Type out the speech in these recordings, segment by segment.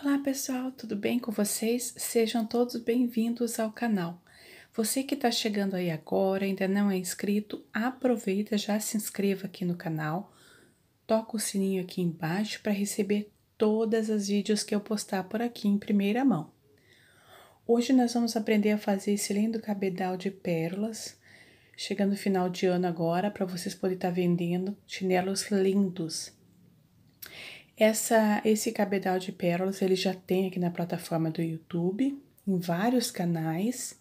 Olá pessoal, tudo bem com vocês? Sejam todos bem-vindos ao canal. Você que está chegando aí agora, ainda não é inscrito, aproveita, já se inscreva aqui no canal, toca o sininho aqui embaixo para receber todas as vídeos que eu postar por aqui em primeira mão. Hoje nós vamos aprender a fazer esse lindo cabedal de pérolas, chegando no final de ano agora, para vocês poderem estar tá vendendo chinelos lindos. Essa, esse cabedal de pérolas ele já tem aqui na plataforma do YouTube, em vários canais,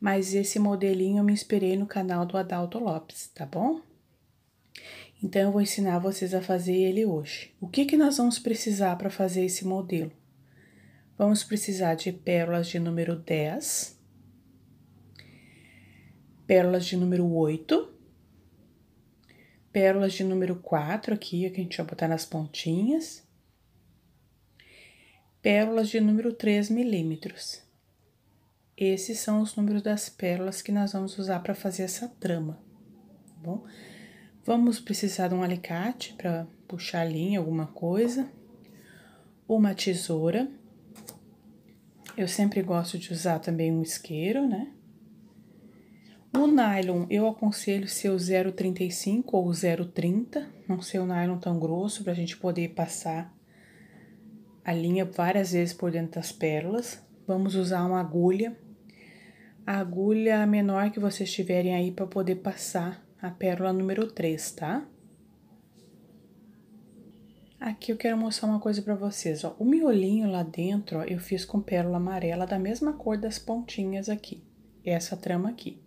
mas esse modelinho eu me inspirei no canal do Adalto Lopes, tá bom? Então eu vou ensinar vocês a fazer ele hoje. O que que nós vamos precisar para fazer esse modelo? Vamos precisar de pérolas de número 10, pérolas de número 8, pérolas de número 4 aqui, que a gente vai botar nas pontinhas. Pérolas de número 3 milímetros. Esses são os números das pérolas que nós vamos usar para fazer essa trama, tá bom? Vamos precisar de um alicate para puxar a linha, alguma coisa. Uma tesoura. Eu sempre gosto de usar também um isqueiro, né? O nylon, eu aconselho seu 0,35 ou 0,30, não ser um nylon tão grosso para a gente poder passar a linha várias vezes por dentro das pérolas. Vamos usar uma agulha, a agulha menor que vocês tiverem aí para poder passar a pérola número 3, tá? Aqui eu quero mostrar uma coisa para vocês, ó. O miolinho lá dentro, ó, eu fiz com pérola amarela da mesma cor das pontinhas aqui. Essa trama aqui.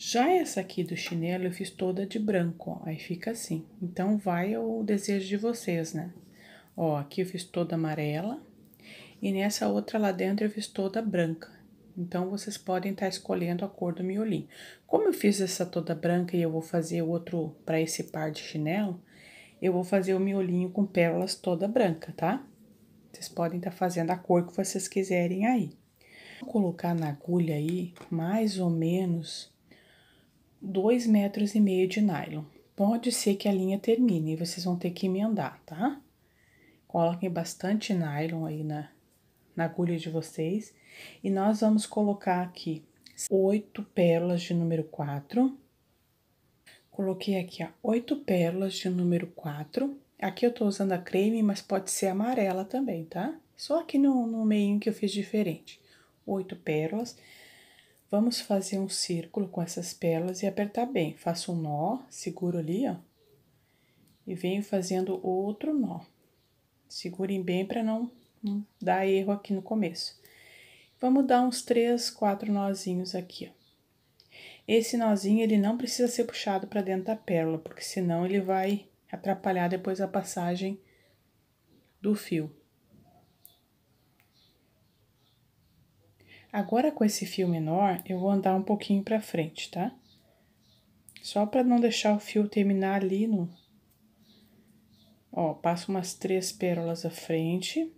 Já essa aqui do chinelo eu fiz toda de branco, ó, aí fica assim. Então, vai o desejo de vocês, né? Ó, aqui eu fiz toda amarela e nessa outra lá dentro eu fiz toda branca. Então, vocês podem estar tá escolhendo a cor do miolinho Como eu fiz essa toda branca e eu vou fazer outro para esse par de chinelo, eu vou fazer o miolinho com pérolas toda branca, tá? Vocês podem estar tá fazendo a cor que vocês quiserem aí. Vou colocar na agulha aí, mais ou menos dois metros e meio de nylon. Pode ser que a linha termine e vocês vão ter que emendar, tá? Coloquem bastante nylon aí na, na agulha de vocês. E nós vamos colocar aqui oito pérolas de número 4. Coloquei aqui, ó, oito pérolas de número 4. Aqui eu tô usando a creme, mas pode ser amarela também, tá? Só aqui no, no meio que eu fiz diferente. Oito pérolas. Vamos fazer um círculo com essas pérolas e apertar bem. Faço um nó, seguro ali, ó. E venho fazendo outro nó. Segurem bem para não, não dar erro aqui no começo. Vamos dar uns três, quatro nozinhos aqui, ó. Esse nozinho, ele não precisa ser puxado para dentro da pérola, porque senão ele vai atrapalhar depois a passagem do fio. Agora, com esse fio menor, eu vou andar um pouquinho pra frente, tá? Só pra não deixar o fio terminar ali no... Ó, passo umas três pérolas à frente.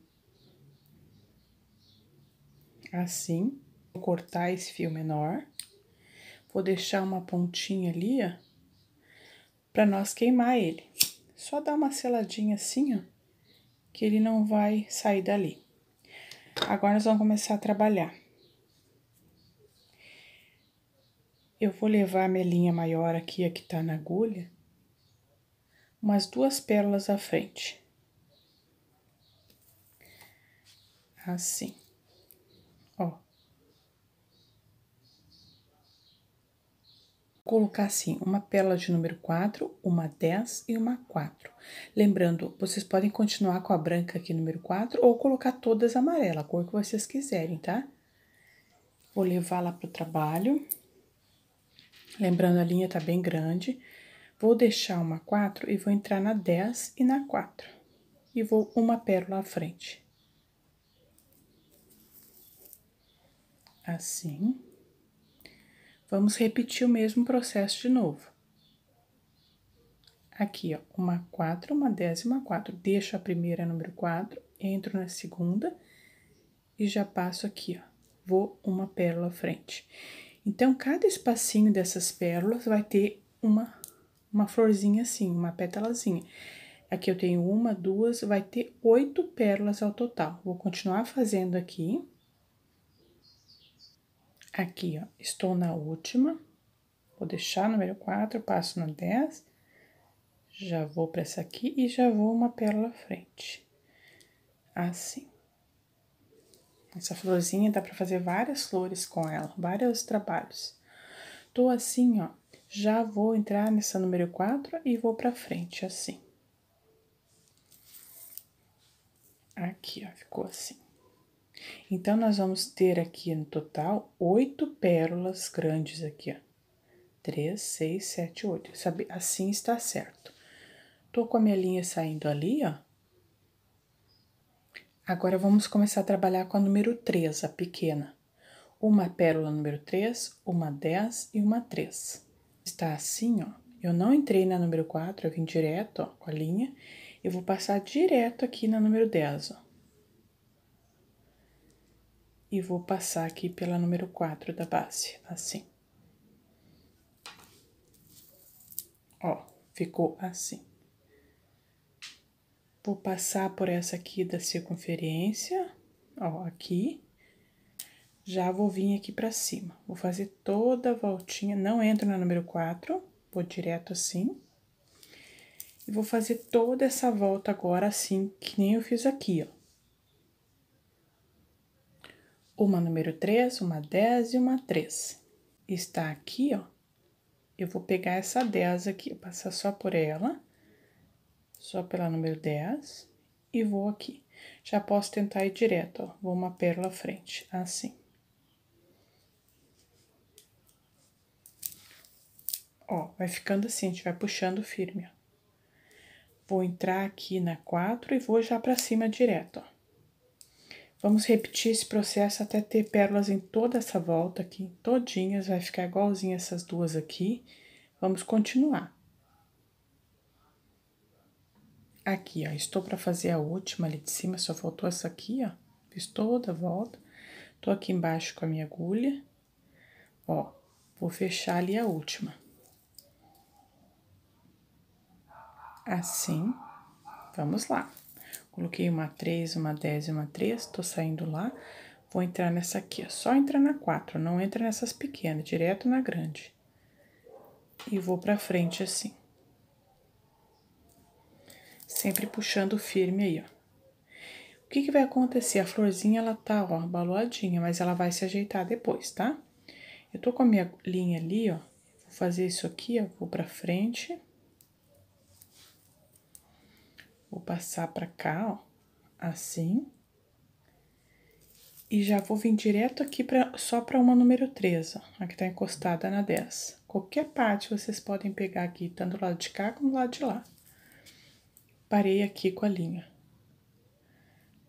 Assim. Vou cortar esse fio menor. Vou deixar uma pontinha ali, ó. Pra nós queimar ele. Só dar uma seladinha assim, ó. Que ele não vai sair dali. Agora nós vamos começar a trabalhar. Eu vou levar a linha maior aqui, a que tá na agulha, umas duas pérolas à frente. Assim, ó. Colocar assim, uma pérola de número 4, uma 10 e uma 4. Lembrando, vocês podem continuar com a branca aqui, número 4, ou colocar todas amarela, a cor que vocês quiserem, tá? Vou levá-la pro trabalho. Lembrando, a linha tá bem grande. Vou deixar uma 4 e vou entrar na 10 e na 4. E vou uma pérola à frente. Assim. Vamos repetir o mesmo processo de novo. Aqui, ó, uma 4, uma 10 e uma 4. Deixo a primeira número 4, entro na segunda e já passo aqui, ó. Vou uma pérola à frente. Então, cada espacinho dessas pérolas vai ter uma, uma florzinha assim, uma pétalazinha. Aqui eu tenho uma, duas, vai ter oito pérolas ao total. Vou continuar fazendo aqui. Aqui, ó, estou na última. Vou deixar número 4, passo na 10. Já vou para essa aqui e já vou uma pérola à frente. Assim. Essa florzinha dá para fazer várias flores com ela, vários trabalhos. Tô assim, ó, já vou entrar nessa número 4 e vou pra frente, assim. Aqui, ó, ficou assim. Então, nós vamos ter aqui no total oito pérolas grandes aqui, ó. 3, 6, 7, 8. Sabe? Assim está certo. Tô com a minha linha saindo ali, ó. Agora vamos começar a trabalhar com a número 3, a pequena. Uma pérola número 3, uma 10 e uma 3. Está assim, ó. Eu não entrei na número 4, eu vim direto, ó, com a linha. Eu vou passar direto aqui na número 10, ó. E vou passar aqui pela número 4 da base, assim. Ó, ficou assim. Vou passar por essa aqui da circunferência, ó, aqui. Já vou vir aqui pra cima. Vou fazer toda a voltinha, não entro na número 4, vou direto assim. E vou fazer toda essa volta agora assim, que nem eu fiz aqui, ó uma número 3, uma 10 e uma 3. Está aqui, ó. Eu vou pegar essa 10 aqui, passar só por ela só pela número 10 e vou aqui. Já posso tentar ir direto, ó, vou uma pérola à frente, assim. Ó, vai ficando assim, a gente vai puxando firme, ó. Vou entrar aqui na 4 e vou já pra cima direto, ó. Vamos repetir esse processo até ter pérolas em toda essa volta aqui, todinhas, vai ficar igualzinho essas duas aqui. Vamos continuar. Aqui, ó, estou para fazer a última ali de cima, só faltou essa aqui, ó. Fiz toda a volta. Tô aqui embaixo com a minha agulha. Ó, vou fechar ali a última. Assim. Vamos lá. Coloquei uma 3, uma 10 e uma 3, tô saindo lá. Vou entrar nessa aqui, ó. Só entra na 4, não entra nessas pequenas, direto na grande. E vou pra frente assim. Sempre puxando firme aí, ó. O que, que vai acontecer? A florzinha, ela tá, ó, baloadinha, mas ela vai se ajeitar depois, tá? Eu tô com a minha linha ali, ó. Vou fazer isso aqui, ó, vou pra frente. Vou passar pra cá, ó, assim. E já vou vir direto aqui pra, só pra uma número 3, ó, a que tá encostada na 10. Qualquer parte vocês podem pegar aqui, tanto do lado de cá como do lado de lá. Parei aqui com a linha.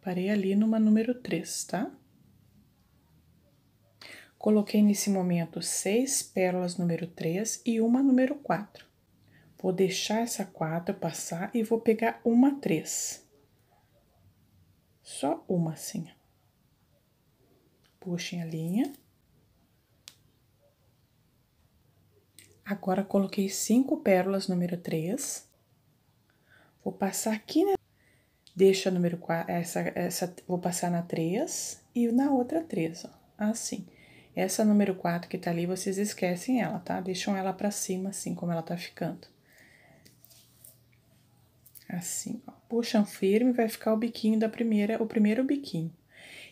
Parei ali numa número 3, tá? Coloquei nesse momento seis pérolas número 3 e uma número 4. Vou deixar essa 4 passar e vou pegar uma 3. Só uma assim. Puxem a linha. Agora, coloquei cinco pérolas número 3 Vou passar aqui, né? Deixa a número 4, essa, essa, vou passar na 3 e na outra 3, ó, assim. Essa número 4 que tá ali, vocês esquecem ela, tá? Deixam ela pra cima, assim como ela tá ficando. Assim, ó. Puxam firme, vai ficar o biquinho da primeira, o primeiro biquinho.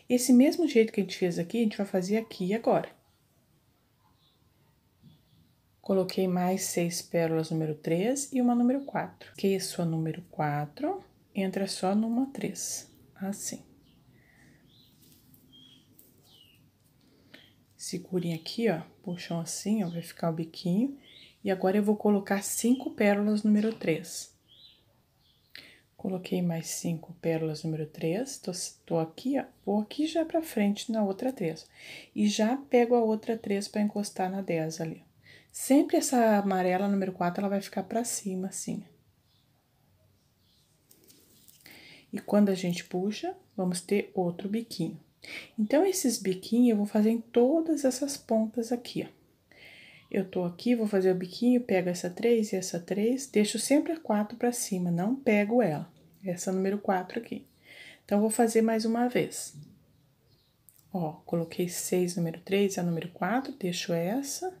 Esse mesmo jeito que a gente fez aqui, a gente vai fazer aqui agora. Coloquei mais seis pérolas número 3 e uma número 4. Que sua número 4, entra só numa 3, assim. Segurem aqui, ó, puxam assim, ó, vai ficar o biquinho. E agora eu vou colocar cinco pérolas número 3. Coloquei mais cinco pérolas número 3, tô, tô aqui, ó, vou aqui já pra frente na outra 3. E já pego a outra 3 para encostar na 10 ali. Sempre essa amarela número 4, ela vai ficar pra cima, assim. E quando a gente puxa, vamos ter outro biquinho. Então, esses biquinhos eu vou fazer em todas essas pontas aqui, ó. Eu tô aqui, vou fazer o biquinho, pego essa 3 e essa 3, deixo sempre a 4 pra cima, não pego ela. Essa número 4 aqui. Então, vou fazer mais uma vez. Ó, coloquei 6, número 3, a número 4, deixo essa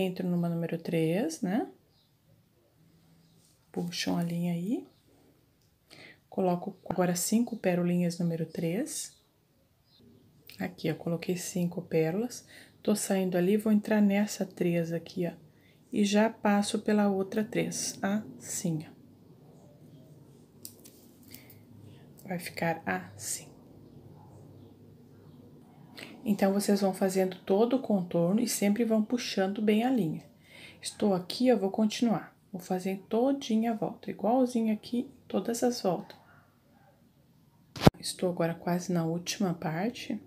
entro numa número 3, né? Puxo uma linha aí. Coloco agora cinco pérolinhas número 3. Aqui, ó, coloquei cinco pérolas. Tô saindo ali, vou entrar nessa 3 aqui, ó. E já passo pela outra 3, assim, ó. Vai ficar assim. Então vocês vão fazendo todo o contorno e sempre vão puxando bem a linha. Estou aqui, eu vou continuar. Vou fazer todinha a volta, igualzinho aqui, todas as voltas. Estou agora quase na última parte.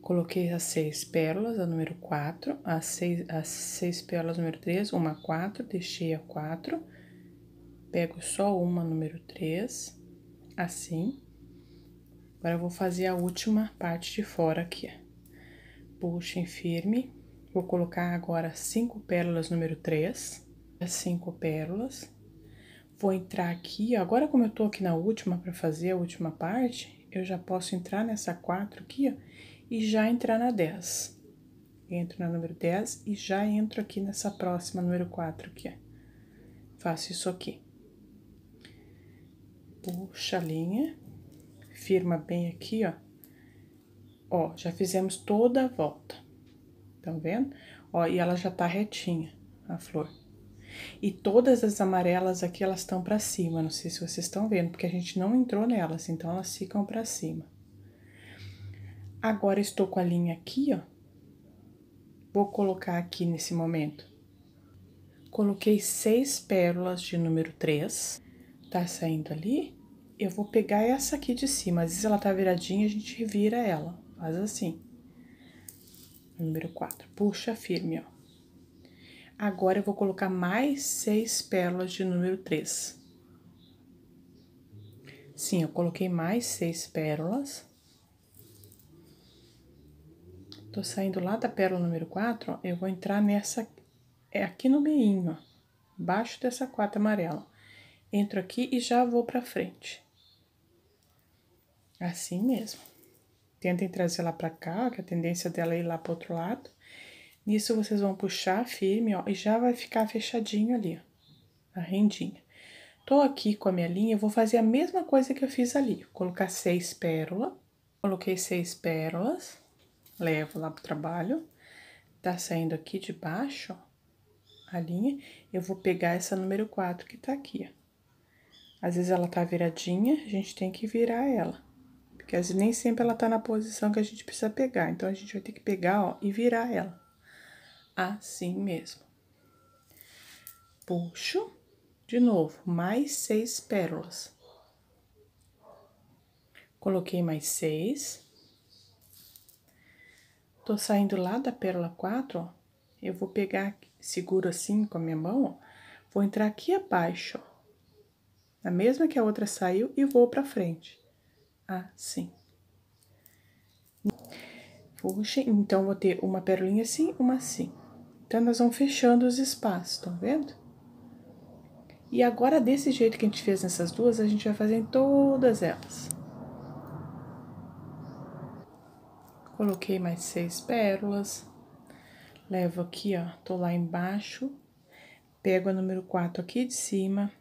Coloquei as seis pérolas, a número 4, as seis, as seis pérolas número 3, uma quatro, deixei a quatro. Pego só uma número 3, assim. Agora, eu vou fazer a última parte de fora aqui em firme. Vou colocar agora cinco pérolas número 3, as cinco pérolas. Vou entrar aqui, ó. agora como eu tô aqui na última para fazer a última parte, eu já posso entrar nessa quatro aqui, ó, e já entrar na 10. Entro na número 10 e já entro aqui nessa próxima número 4 aqui, ó. Faço isso aqui. Puxa a linha, firma bem aqui, ó Ó, já fizemos toda a volta. Estão vendo? Ó, e ela já tá retinha, a flor. E todas as amarelas aqui, elas estão para cima, não sei se vocês estão vendo, porque a gente não entrou nelas, então elas ficam para cima. Agora, estou com a linha aqui, ó. Vou colocar aqui nesse momento. Coloquei seis pérolas de número 3, tá saindo ali. Eu vou pegar essa aqui de cima, às vezes ela tá viradinha, a gente vira ela, faz assim. Número 4, puxa firme, ó. Agora, eu vou colocar mais seis pérolas de número 3. Sim, eu coloquei mais seis pérolas. Tô saindo lá da pérola número 4, ó, eu vou entrar nessa... É aqui no meinho, ó. Baixo dessa quarta amarela. Entro aqui e já vou pra frente. Assim mesmo tentem trazer ela para cá, que a tendência dela é ir lá para outro lado. Nisso vocês vão puxar firme, ó, e já vai ficar fechadinho ali, ó, a rendinha. Tô aqui com a minha linha, vou fazer a mesma coisa que eu fiz ali, colocar seis pérolas, coloquei seis pérolas, levo lá pro trabalho, tá saindo aqui de baixo, ó, a linha, eu vou pegar essa número 4 que tá aqui, ó. Às vezes ela tá viradinha, a gente tem que virar ela. Porque às vezes nem sempre ela tá na posição que a gente precisa pegar. Então, a gente vai ter que pegar, ó, e virar ela. Assim mesmo. Puxo. De novo, mais seis pérolas. Coloquei mais seis. Tô saindo lá da pérola quatro, ó. Eu vou pegar, seguro assim com a minha mão, ó. Vou entrar aqui abaixo, ó. Na mesma que a outra saiu e vou pra frente assim. Ah, Puxa, então vou ter uma perlinha assim, uma assim. Então, nós vamos fechando os espaços, estão vendo? E agora, desse jeito que a gente fez nessas duas, a gente vai fazer em todas elas. Coloquei mais seis pérolas. Levo aqui, ó, tô lá embaixo. Pego a número quatro aqui de cima.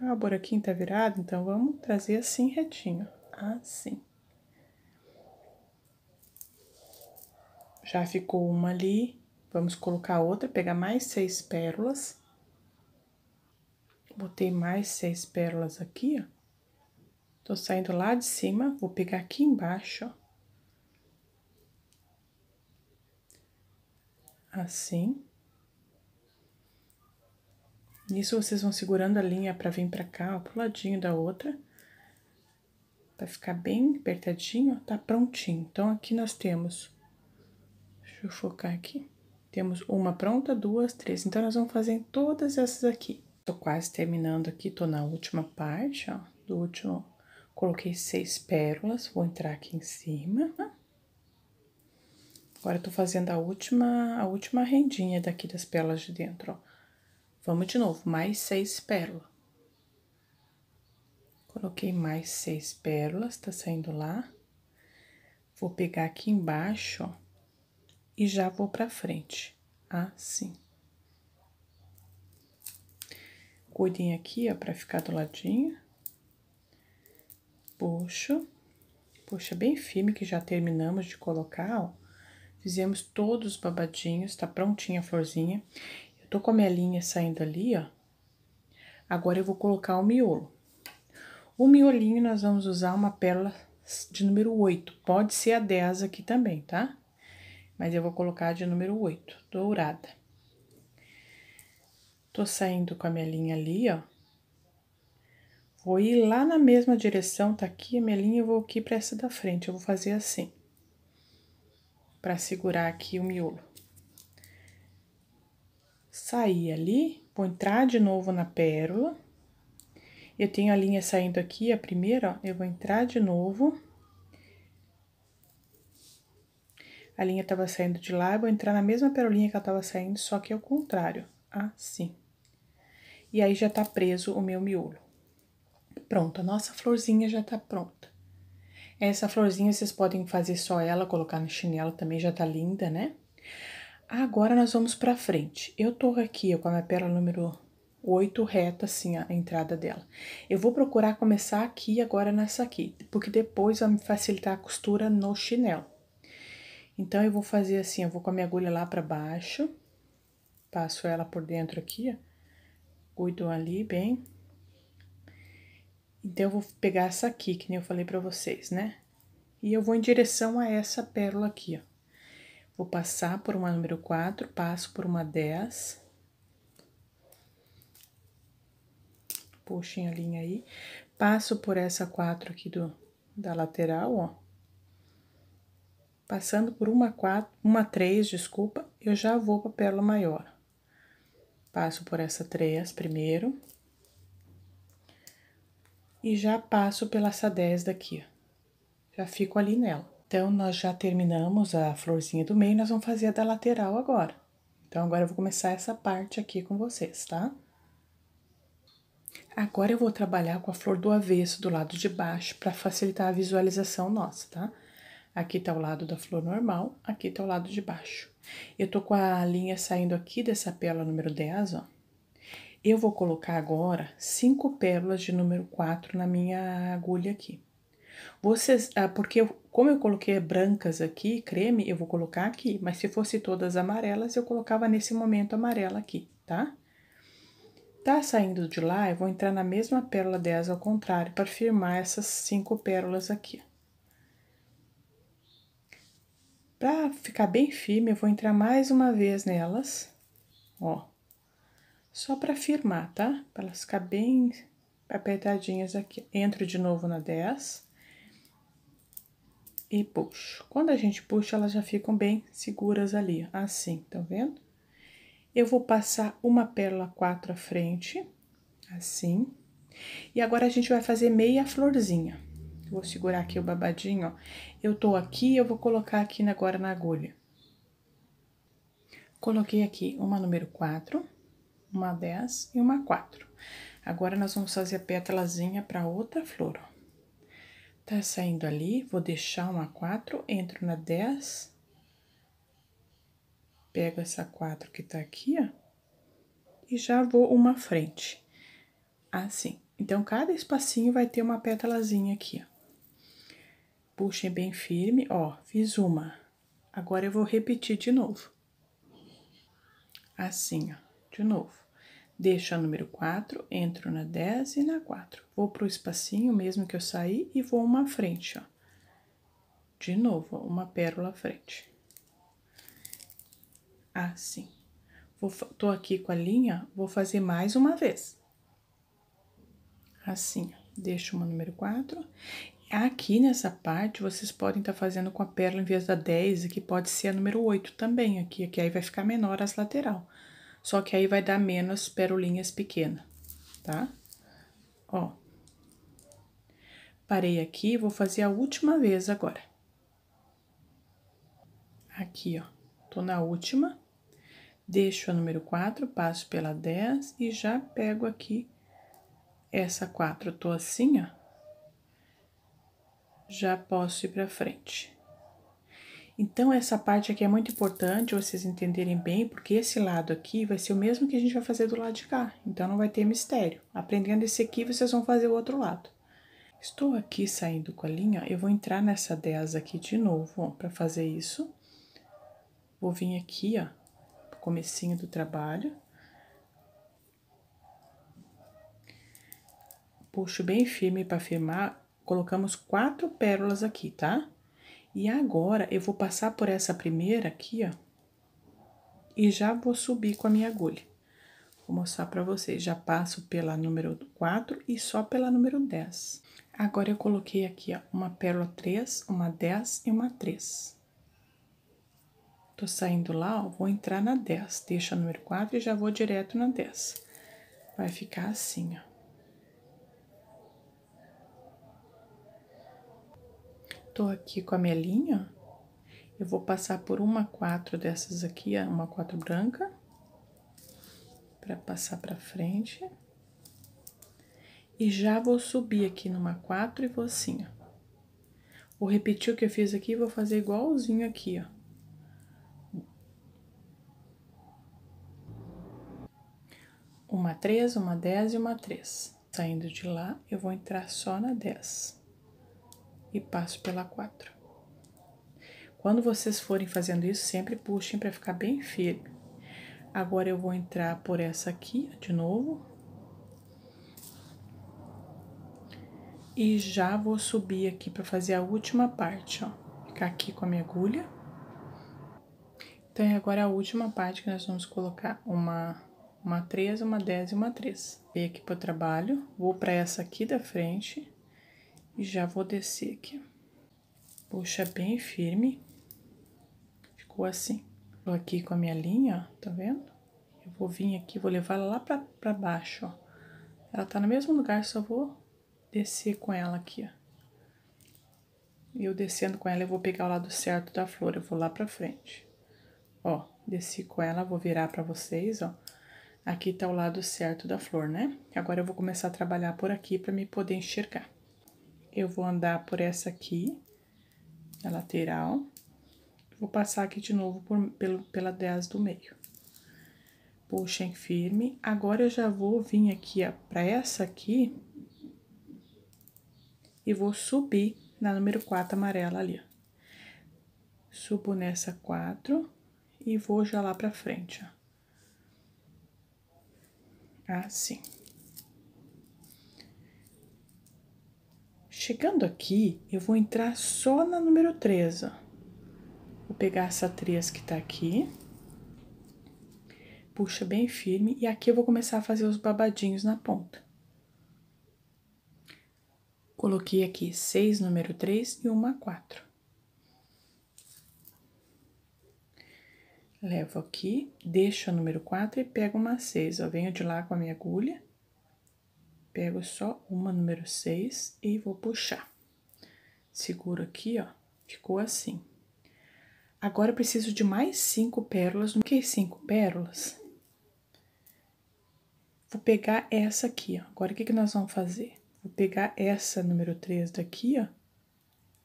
Ah, o buraquinho tá virado, então, vamos trazer assim retinho assim. Já ficou uma ali, vamos colocar outra, pegar mais seis pérolas. Botei mais seis pérolas aqui, ó. Tô saindo lá de cima, vou pegar aqui embaixo, ó. Assim. Nisso, vocês vão segurando a linha para vir para cá, ó, pro ladinho da outra para ficar bem apertadinho, tá prontinho. Então, aqui nós temos, deixa eu focar aqui, temos uma pronta, duas, três. Então, nós vamos fazer todas essas aqui. Tô quase terminando aqui, tô na última parte, ó, do último. Coloquei seis pérolas, vou entrar aqui em cima. Agora, tô fazendo a última, a última rendinha daqui das pérolas de dentro, ó. Vamos de novo, mais seis pérolas. Coloquei mais seis pérolas, tá saindo lá. Vou pegar aqui embaixo, ó, e já vou pra frente, assim. Cuidem aqui, ó, pra ficar do ladinho. Puxo. Puxa bem firme, que já terminamos de colocar, ó. Fizemos todos os babadinhos, tá prontinha a florzinha. Eu tô com a minha linha saindo ali, ó. Agora, eu vou colocar o miolo. O miolinho nós vamos usar uma pérola de número 8, pode ser a 10 aqui também, tá? Mas eu vou colocar de número 8, dourada. Tô saindo com a minha linha ali, ó. Vou ir lá na mesma direção, tá aqui a minha linha, eu vou aqui pra essa da frente, eu vou fazer assim. Pra segurar aqui o miolo. Saí ali, vou entrar de novo na pérola eu tenho a linha saindo aqui, a primeira, ó, eu vou entrar de novo. A linha tava saindo de lá, eu vou entrar na mesma perolinha que ela tava saindo, só que ao é contrário, assim. E aí, já tá preso o meu miolo. Pronto, a nossa florzinha já tá pronta. Essa florzinha, vocês podem fazer só ela, colocar no chinelo também, já tá linda, né? Agora, nós vamos pra frente. Eu tô aqui ó, com a minha pérola número oito reta assim a entrada dela. Eu vou procurar começar aqui agora nessa aqui, porque depois vai me facilitar a costura no chinelo. Então, eu vou fazer assim, eu vou com a minha agulha lá para baixo, passo ela por dentro aqui, ó, cuido ali bem. Então, eu vou pegar essa aqui, que nem eu falei para vocês, né? E eu vou em direção a essa pérola aqui, ó. Vou passar por uma número 4, passo por uma 10 puxem a linha aí, passo por essa quatro aqui do, da lateral, ó. Passando por uma quatro, uma três, desculpa, eu já vou pra pérola maior. Passo por essa três primeiro. E já passo pela essa dez daqui, ó. Já fico ali nela. Então, nós já terminamos a florzinha do meio, nós vamos fazer a da lateral agora. Então, agora eu vou começar essa parte aqui com vocês, tá? Agora eu vou trabalhar com a flor do avesso do lado de baixo para facilitar a visualização nossa, tá? Aqui tá o lado da flor normal, aqui tá o lado de baixo. Eu tô com a linha saindo aqui dessa pérola número 10, ó. Eu vou colocar agora cinco pérolas de número 4 na minha agulha aqui. Vocês, ah, porque eu, como eu coloquei brancas aqui, creme, eu vou colocar aqui, mas se fosse todas amarelas, eu colocava nesse momento amarela aqui, tá? Tá saindo de lá, eu vou entrar na mesma pérola 10 ao contrário para firmar essas cinco pérolas aqui. Para ficar bem firme, eu vou entrar mais uma vez nelas, ó. Só para firmar, tá? Para elas ficar bem apertadinhas aqui. Entro de novo na 10 e puxo. Quando a gente puxa, elas já ficam bem seguras ali, assim, tá vendo? Eu vou passar uma pérola quatro à frente, assim. E agora a gente vai fazer meia florzinha. Vou segurar aqui o babadinho, ó. Eu tô aqui, eu vou colocar aqui agora na agulha. Coloquei aqui uma número 4, uma 10 e uma 4. Agora, nós vamos fazer a pétalazinha para outra flor, ó. Tá saindo ali, vou deixar uma 4, entro na 10, pego essa quatro que tá aqui, ó, e já vou uma frente, assim. Então, cada espacinho vai ter uma pétalazinha aqui, ó. Puxem bem firme, ó, fiz uma. Agora, eu vou repetir de novo. Assim, ó, de novo. Deixo a número 4, entro na 10 e na 4. Vou pro espacinho mesmo que eu saí e vou uma frente, ó. De novo, ó, uma pérola à frente assim. Vou, tô aqui com a linha, vou fazer mais uma vez. Assim, deixo uma número 4. Aqui nessa parte, vocês podem estar tá fazendo com a perla em vez da 10, que pode ser a número 8 também aqui, que aí vai ficar menor as lateral. Só que aí vai dar menos perolinhas pequena, tá? Ó. Parei aqui, vou fazer a última vez agora. Aqui, ó. Tô na última. Deixo a número 4, passo pela 10 e já pego aqui essa 4. Tô assim, ó. Já posso ir pra frente. Então, essa parte aqui é muito importante vocês entenderem bem, porque esse lado aqui vai ser o mesmo que a gente vai fazer do lado de cá. Então, não vai ter mistério. Aprendendo esse aqui, vocês vão fazer o outro lado. Estou aqui saindo com a linha, eu vou entrar nessa 10 aqui de novo, ó, pra fazer isso. Vou vir aqui, ó comecinho do trabalho. Puxo bem firme para firmar, colocamos quatro pérolas aqui, tá? E agora, eu vou passar por essa primeira aqui, ó, e já vou subir com a minha agulha. Vou mostrar para vocês, já passo pela número 4 e só pela número 10. Agora, eu coloquei aqui, ó, uma pérola 3, uma 10 e uma 3. Tô saindo lá, ó, vou entrar na 10. Deixa o número 4 e já vou direto na 10. Vai ficar assim, ó. Tô aqui com a minha linha. Eu vou passar por uma 4 dessas aqui, uma 4 branca. Pra passar pra frente. E já vou subir aqui numa 4 e vou assim, ó. Vou repetir o que eu fiz aqui e vou fazer igualzinho aqui, ó. uma 3, uma 10 e uma 3. Saindo de lá, eu vou entrar só na 10 e passo pela 4. Quando vocês forem fazendo isso, sempre puxem para ficar bem firme. Agora eu vou entrar por essa aqui de novo. E já vou subir aqui para fazer a última parte, ó. Ficar aqui com a minha agulha. Então, é agora a última parte que nós vamos colocar uma uma 3, uma 10 e uma 3. vem aqui pro trabalho, vou para essa aqui da frente e já vou descer aqui. Puxa bem firme. Ficou assim. Tô aqui com a minha linha, ó, tá vendo? Eu vou vir aqui, vou levar ela lá pra, pra baixo, ó. Ela tá no mesmo lugar, só vou descer com ela aqui, ó. Eu descendo com ela, eu vou pegar o lado certo da flor, eu vou lá pra frente. Ó, desci com ela, vou virar pra vocês, ó. Aqui tá o lado certo da flor, né? Agora, eu vou começar a trabalhar por aqui para me poder enxergar. Eu vou andar por essa aqui, a lateral. Vou passar aqui de novo por, pelo, pela 10 do meio. Puxem firme. Agora, eu já vou vir aqui, para essa aqui. E vou subir na número 4 amarela ali, ó. Subo nessa 4 e vou já lá pra frente, ó assim. Chegando aqui, eu vou entrar só na número 3, ó. Vou pegar essa 3 que tá aqui. Puxa bem firme. E aqui eu vou começar a fazer os babadinhos na ponta. Coloquei aqui 6 número 3 e uma 4. levo aqui, deixo o número 4 e pego uma 6, ó, venho de lá com a minha agulha, pego só uma número 6 e vou puxar. Seguro aqui, ó, ficou assim. Agora, eu preciso de mais cinco pérolas, não que é cinco pérolas? Vou pegar essa aqui, ó. Agora, o que, que nós vamos fazer? Vou pegar essa número 3 daqui, ó,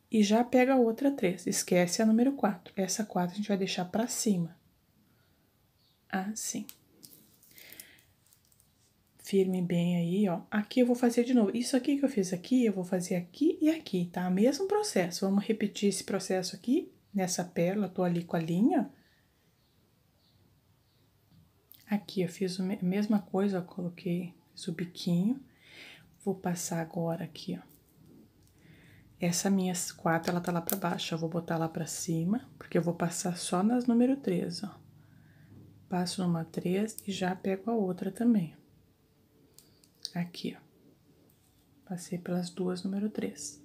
e já pega a outra 3, esquece a número 4. Essa 4 a gente vai deixar pra cima assim. Firme bem aí, ó. Aqui eu vou fazer de novo. Isso aqui que eu fiz aqui, eu vou fazer aqui e aqui, tá? Mesmo processo. Vamos repetir esse processo aqui, nessa pérola, tô ali com a linha. Aqui eu fiz a mesma coisa, ó, coloquei, o biquinho. Vou passar agora aqui, ó. Essa minha 4, ela tá lá pra baixo, eu vou botar lá pra cima, porque eu vou passar só nas número 3, ó passo uma três e já pego a outra também. Aqui, ó. Passei pelas duas, número três.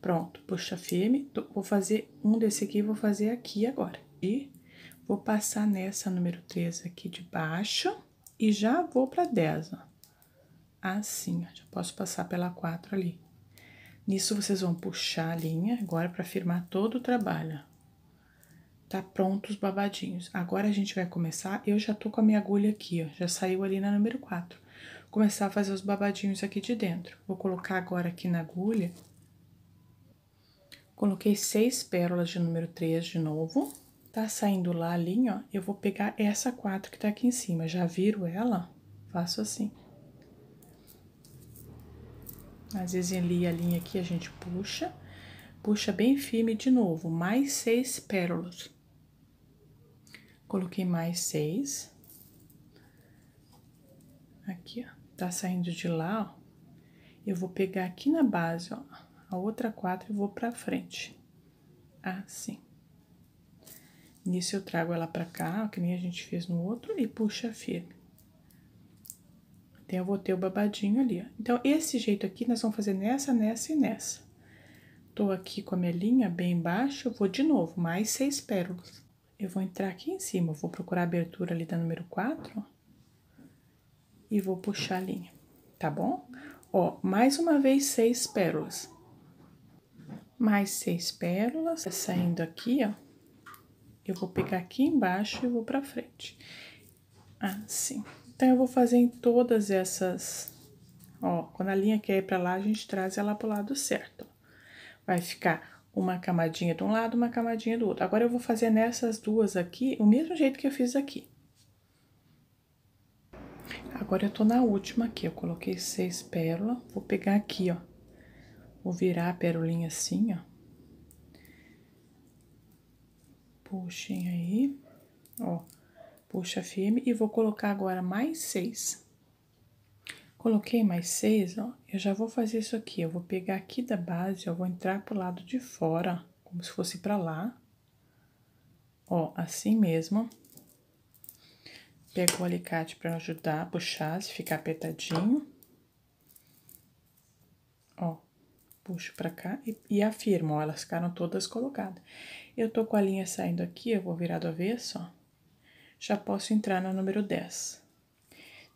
Pronto, puxa firme. Vou fazer um desse aqui, vou fazer aqui agora. E vou passar nessa número 3 aqui de baixo e já vou pra 10, ó. Assim, ó. Já posso passar pela 4 ali. Nisso, vocês vão puxar a linha agora pra firmar todo o trabalho, ó tá pronto os babadinhos. Agora a gente vai começar, eu já tô com a minha agulha aqui, ó, já saiu ali na número 4. Começar a fazer os babadinhos aqui de dentro. Vou colocar agora aqui na agulha. Coloquei seis pérolas de número 3 de novo. Tá saindo lá a linha, ó, eu vou pegar essa 4 que tá aqui em cima, já viro ela, faço assim. Às vezes ali a linha aqui a gente puxa puxa bem firme de novo, mais seis pérolas. Coloquei mais seis. Aqui, ó. Tá saindo de lá, ó. Eu vou pegar aqui na base, ó. A outra quatro e vou pra frente. Assim. Nisso, eu trago ela pra cá, ó, que nem a gente fez no outro, e puxa firme. Então, eu vou ter o babadinho ali, ó. Então, esse jeito aqui, nós vamos fazer nessa, nessa e nessa. Tô aqui com a minha linha bem embaixo, eu vou de novo, mais seis pérolas eu vou entrar aqui em cima, vou procurar a abertura ali da número 4 e vou puxar a linha, tá bom? Ó, mais uma vez, seis pérolas. Mais seis pérolas, tá saindo aqui, ó, eu vou pegar aqui embaixo e vou pra frente. Assim. Então, eu vou fazer em todas essas, ó, quando a linha quer ir pra lá, a gente traz ela pro lado certo. Vai ficar uma camadinha de um lado, uma camadinha do outro. Agora, eu vou fazer nessas duas aqui, o mesmo jeito que eu fiz aqui. Agora, eu tô na última aqui, eu coloquei seis pérolas, vou pegar aqui, ó, vou virar a pérolinha assim, ó. Puxem aí, ó, puxa firme e vou colocar agora mais seis. Coloquei mais seis, ó. Eu já vou fazer isso aqui. Eu vou pegar aqui da base, eu vou entrar pro lado de fora, como se fosse pra lá. Ó, assim mesmo. Pego o alicate pra ajudar a puxar, se ficar apertadinho. Ó, puxo pra cá e, e afirmo, ó, elas ficaram todas colocadas. Eu tô com a linha saindo aqui, eu vou virar do avesso, ó. Já posso entrar no número 10.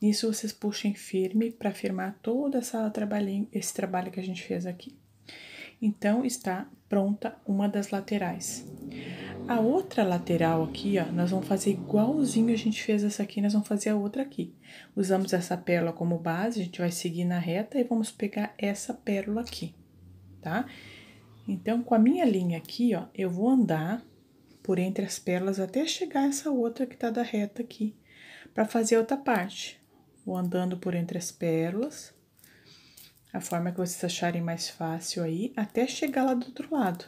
Nisso vocês puxem firme para firmar toda essa trabalhinho, esse trabalho que a gente fez aqui. Então, está pronta uma das laterais. A outra lateral aqui, ó, nós vamos fazer igualzinho a gente fez essa aqui, nós vamos fazer a outra aqui. Usamos essa pérola como base, a gente vai seguir na reta e vamos pegar essa pérola aqui, tá? Então, com a minha linha aqui, ó, eu vou andar por entre as pérolas até chegar essa outra que tá da reta aqui, para fazer a outra parte. Vou andando por entre as pérolas, a forma que vocês acharem mais fácil aí, até chegar lá do outro lado.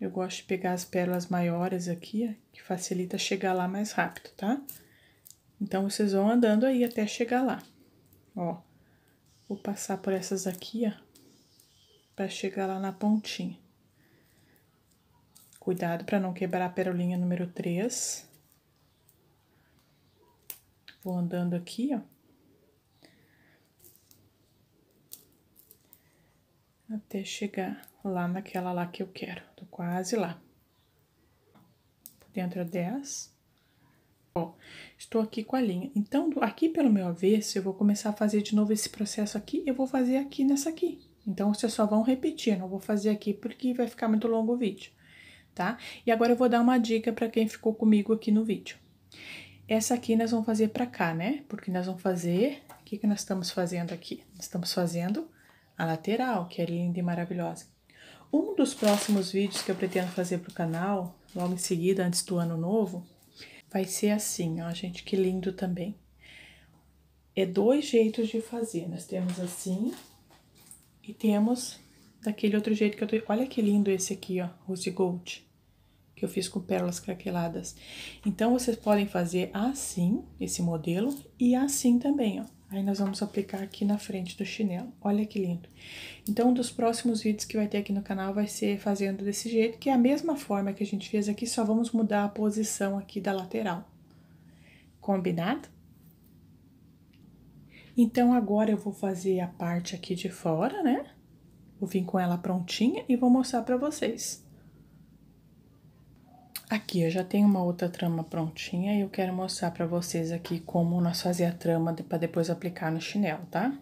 Eu gosto de pegar as pérolas maiores aqui, que facilita chegar lá mais rápido, tá? Então, vocês vão andando aí até chegar lá. Ó, vou passar por essas aqui, ó, pra chegar lá na pontinha. Cuidado para não quebrar a perolinha número 3. Vou andando aqui, ó. Até chegar lá naquela lá que eu quero. Tô quase lá. dentro é 10. Ó, estou aqui com a linha. Então, aqui pelo meu avesso, eu vou começar a fazer de novo esse processo aqui. Eu vou fazer aqui nessa aqui. Então, vocês só vão repetir. Não vou fazer aqui porque vai ficar muito longo o vídeo, tá? E agora eu vou dar uma dica para quem ficou comigo aqui no vídeo. Essa aqui nós vamos fazer pra cá, né? Porque nós vamos fazer... O que que nós estamos fazendo aqui? Nós estamos fazendo a lateral, que é linda e maravilhosa. Um dos próximos vídeos que eu pretendo fazer pro canal, logo em seguida, antes do ano novo, vai ser assim, ó, gente, que lindo também. É dois jeitos de fazer. Nós temos assim e temos daquele outro jeito que eu tô... Olha que lindo esse aqui, ó, rose gold que eu fiz com pérolas craqueladas. Então, vocês podem fazer assim, esse modelo, e assim também, ó. Aí, nós vamos aplicar aqui na frente do chinelo. Olha que lindo. Então, um dos próximos vídeos que vai ter aqui no canal vai ser fazendo desse jeito, que é a mesma forma que a gente fez aqui, só vamos mudar a posição aqui da lateral. Combinado? Então, agora eu vou fazer a parte aqui de fora, né? Vou vir com ela prontinha e vou mostrar pra vocês. Aqui eu já tenho uma outra trama prontinha e eu quero mostrar para vocês aqui como nós fazer a trama para depois aplicar no chinelo, tá?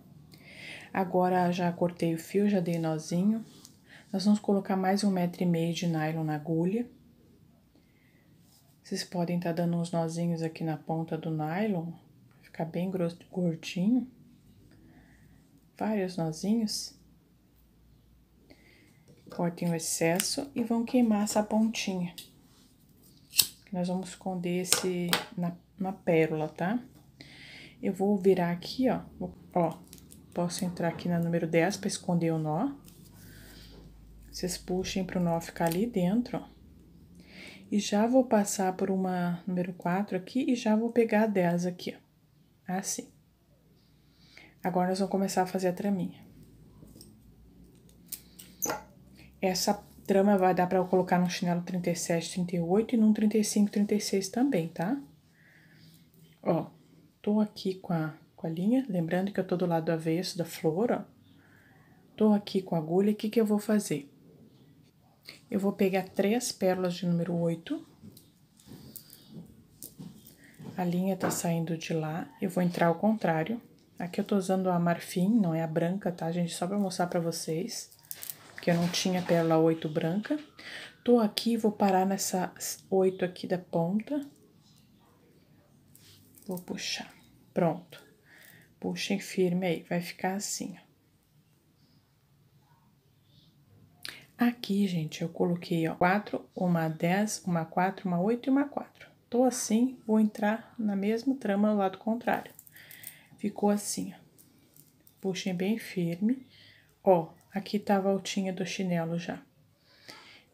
Agora já cortei o fio, já dei nozinho. Nós vamos colocar mais um metro e meio de nylon na agulha. Vocês podem estar tá dando uns nozinhos aqui na ponta do nylon, ficar bem grosso, gordinho. Vários nozinhos. Cortem o excesso e vão queimar essa pontinha. Nós vamos esconder esse na, na pérola, tá? Eu vou virar aqui, ó, ó, posso entrar aqui na número 10 para esconder o nó. Vocês puxem para o nó ficar ali dentro, ó. E já vou passar por uma número 4 aqui e já vou pegar a 10 aqui, ó. Assim. Agora, nós vamos começar a fazer a traminha. Essa trama vai dar para eu colocar num chinelo 37, 38 e num 35, 36 também, tá? Ó, tô aqui com a, com a linha, lembrando que eu tô do lado avesso da flor, ó. Tô aqui com a agulha, o que que eu vou fazer? Eu vou pegar três pérolas de número 8. A linha tá saindo de lá, eu vou entrar ao contrário. Aqui eu tô usando a marfim, não é a branca, tá, gente? Só pra mostrar pra vocês porque eu não tinha pérola 8 branca. Tô aqui, vou parar nessa 8 aqui da ponta. Vou puxar. Pronto. Puxem firme aí, vai ficar assim, ó. Aqui, gente, eu coloquei, ó, 4, uma 10, uma 4, uma 8 e uma 4. Tô assim, vou entrar na mesma trama do lado contrário. Ficou assim, ó. Puxem bem firme. Ó, Aqui tá a voltinha do chinelo já.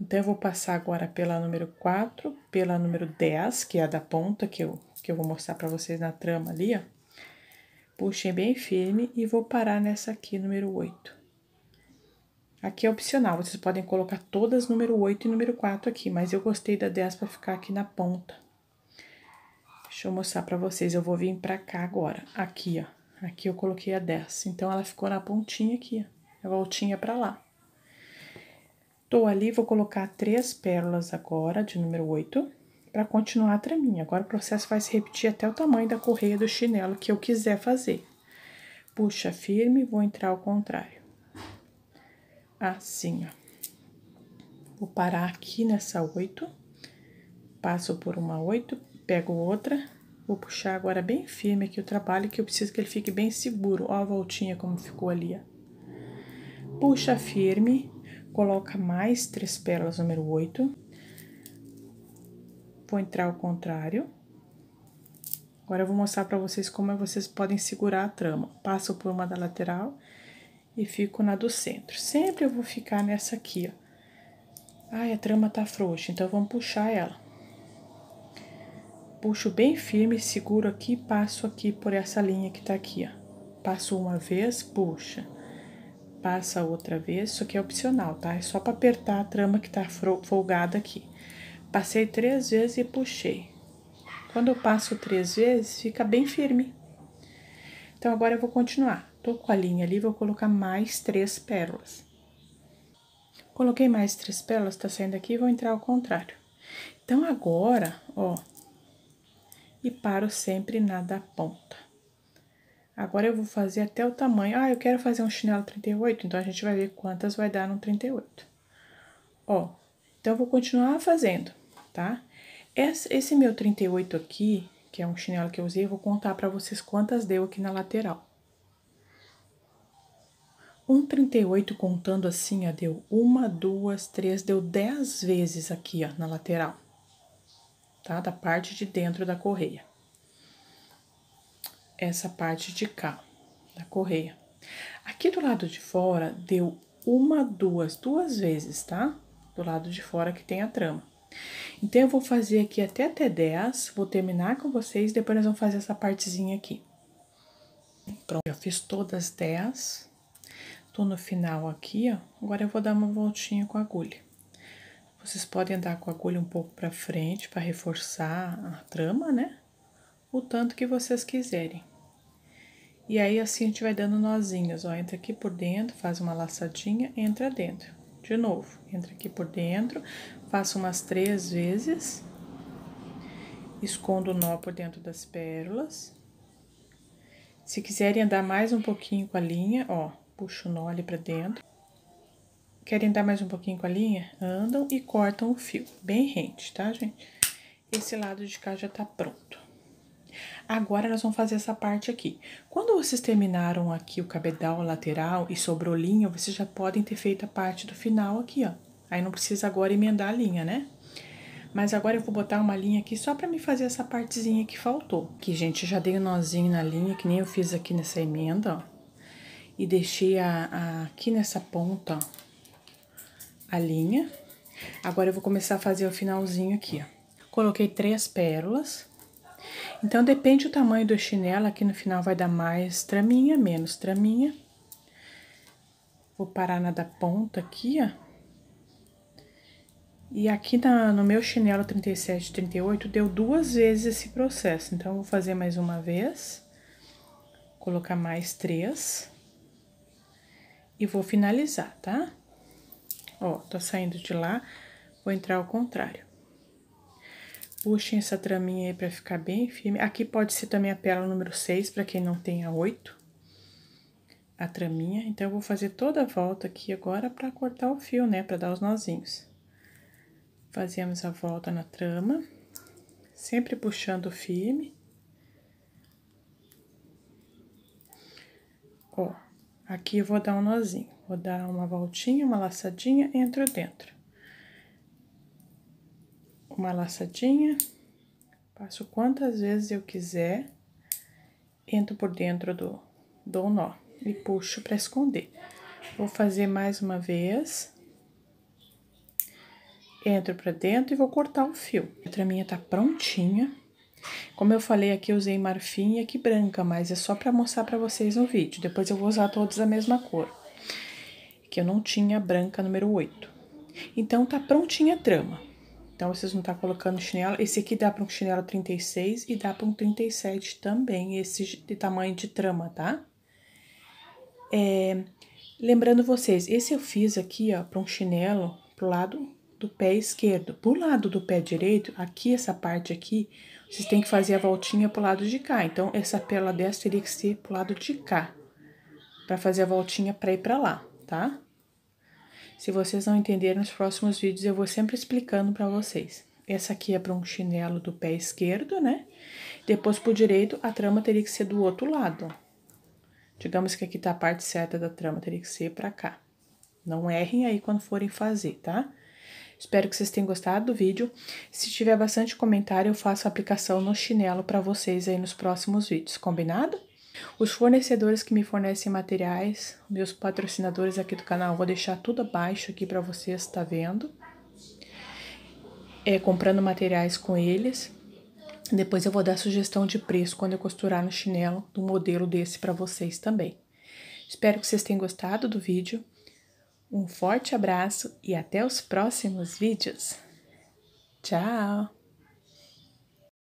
Então, eu vou passar agora pela número 4, pela número 10, que é a da ponta, que eu, que eu vou mostrar pra vocês na trama ali, ó. Puxei bem firme e vou parar nessa aqui, número 8. Aqui é opcional, vocês podem colocar todas número 8 e número 4 aqui, mas eu gostei da 10 pra ficar aqui na ponta. Deixa eu mostrar pra vocês, eu vou vir pra cá agora, aqui, ó. Aqui eu coloquei a 10, então ela ficou na pontinha aqui, ó a voltinha para lá. Tô ali, vou colocar três pérolas agora, de número 8, para continuar a traminha. Agora, o processo vai se repetir até o tamanho da correia do chinelo que eu quiser fazer. Puxa firme, vou entrar ao contrário. Assim, ó. Vou parar aqui nessa oito. passo por uma oito, pego outra, Vou puxar agora bem firme aqui o trabalho, que eu preciso que ele fique bem seguro. Ó a voltinha como ficou ali, ó puxa firme, coloca mais três pérolas número 8. Vou entrar ao contrário. Agora eu vou mostrar para vocês como é vocês podem segurar a trama. Passo por uma da lateral e fico na do centro. Sempre eu vou ficar nessa aqui, ó. Ai, a trama tá frouxa, então vamos puxar ela. Puxo bem firme, seguro aqui, passo aqui por essa linha que tá aqui, ó. Passo uma vez, puxa passa outra vez, isso aqui é opcional, tá? É só para apertar a trama que tá folgada aqui. Passei três vezes e puxei. Quando eu passo três vezes, fica bem firme. Então, agora eu vou continuar. Tô com a linha ali, vou colocar mais três pérolas. Coloquei mais três pérolas, tá saindo aqui, vou entrar ao contrário. Então, agora, ó, e paro sempre na da ponta. Agora eu vou fazer até o tamanho. Ah, eu quero fazer um chinelo 38, então a gente vai ver quantas vai dar no 38. Ó, então eu vou continuar fazendo, tá? Esse, meu 38 aqui, que é um chinelo que eu usei, eu vou contar pra vocês quantas deu aqui na lateral. Um 38 contando assim, ó, deu uma, duas, três, deu dez vezes aqui, ó, na lateral, tá? Da parte de dentro da correia essa parte de cá da correia. Aqui do lado de fora deu uma, duas, duas vezes, tá? Do lado de fora que tem a trama. Então, eu vou fazer aqui até até 10, vou terminar com vocês, depois nós vamos fazer essa partezinha aqui. Pronto, eu fiz todas 10, tô no final aqui, ó, agora eu vou dar uma voltinha com a agulha. Vocês podem andar com a agulha um pouco pra frente, para reforçar a trama, né? o tanto que vocês quiserem. E aí, assim, a gente vai dando nozinhos, ó, entra aqui por dentro, faz uma laçadinha, entra dentro. De novo, entra aqui por dentro, faço umas três vezes, escondo o nó por dentro das pérolas. Se quiserem andar mais um pouquinho com a linha, ó, puxo o nó ali pra dentro. Querem andar mais um pouquinho com a linha? Andam e cortam o fio, bem rente, tá, gente? Esse lado de cá já tá pronto. Agora nós vamos fazer essa parte aqui. Quando vocês terminaram aqui o cabedal lateral e sobrou linha, vocês já podem ter feito a parte do final aqui, ó. Aí não precisa agora emendar a linha, né? Mas agora eu vou botar uma linha aqui só pra me fazer essa partezinha que faltou. Que, gente, eu já dei um nozinho na linha, que nem eu fiz aqui nessa emenda, ó. E deixei a, a aqui nessa ponta, ó, a linha. Agora eu vou começar a fazer o finalzinho aqui, ó. Coloquei três pérolas então, depende do tamanho do chinelo, aqui no final vai dar mais traminha, menos traminha. Vou parar na da ponta aqui, ó. E aqui na, no meu chinelo 37 38, deu duas vezes esse processo. Então, vou fazer mais uma vez. Colocar mais três. E vou finalizar, tá? Ó, tá saindo de lá, vou entrar ao contrário puxem essa traminha aí para ficar bem firme. Aqui pode ser também a pérola número 6, para quem não tem a 8, a traminha. Então, eu vou fazer toda a volta aqui agora para cortar o fio, né, para dar os nozinhos. Fazemos a volta na trama, sempre puxando firme. Ó, aqui eu vou dar um nozinho, vou dar uma voltinha, uma laçadinha, entro dentro uma laçadinha, passo quantas vezes eu quiser, entro por dentro do, do nó e puxo para esconder. Vou fazer mais uma vez. Entro para dentro e vou cortar o fio. A outra minha tá prontinha. Como eu falei aqui, eu usei marfim e aqui branca, mas é só para mostrar para vocês no vídeo. Depois eu vou usar todos a mesma cor. Que eu não tinha branca número 8. Então, tá prontinha a trama. Então, vocês vão estar colocando chinelo. Esse aqui dá para um chinelo 36 e dá para um 37 também, esse de tamanho de trama, tá? É, lembrando vocês, esse eu fiz aqui, ó, para um chinelo pro lado do pé esquerdo. Pro lado do pé direito, aqui, essa parte aqui, vocês têm que fazer a voltinha pro lado de cá. Então, essa pérola dessa teria que ser pro lado de cá, para fazer a voltinha para ir para lá, tá? Se vocês não entenderem nos próximos vídeos, eu vou sempre explicando para vocês. Essa aqui é para um chinelo do pé esquerdo, né? Depois, pro direito, a trama teria que ser do outro lado, ó. Digamos que aqui tá a parte certa da trama, teria que ser pra cá. Não errem aí quando forem fazer, tá? Espero que vocês tenham gostado do vídeo. Se tiver bastante comentário, eu faço a aplicação no chinelo para vocês aí nos próximos vídeos, combinado? Os fornecedores que me fornecem materiais, meus patrocinadores aqui do canal, vou deixar tudo abaixo aqui para vocês tá vendo. É, comprando materiais com eles. Depois eu vou dar sugestão de preço quando eu costurar no chinelo do modelo desse para vocês também. Espero que vocês tenham gostado do vídeo. Um forte abraço e até os próximos vídeos. Tchau!